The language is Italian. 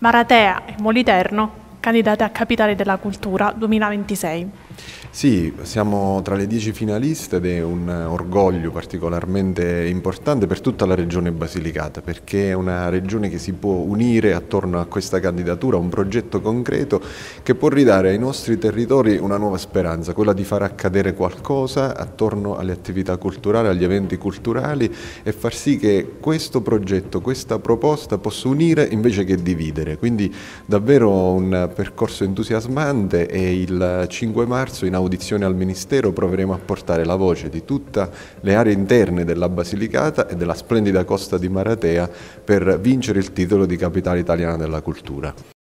Maratea e Moliterno, candidate a capitale della cultura 2026. Sì, siamo tra le dieci finaliste ed è un orgoglio particolarmente importante per tutta la regione Basilicata perché è una regione che si può unire attorno a questa candidatura, un progetto concreto che può ridare ai nostri territori una nuova speranza, quella di far accadere qualcosa attorno alle attività culturali, agli eventi culturali e far sì che questo progetto, questa proposta possa unire invece che dividere. Quindi davvero un percorso entusiasmante e il 5 marzo marzo in audizione al Ministero proveremo a portare la voce di tutte le aree interne della Basilicata e della splendida costa di Maratea per vincere il titolo di capitale italiana della cultura.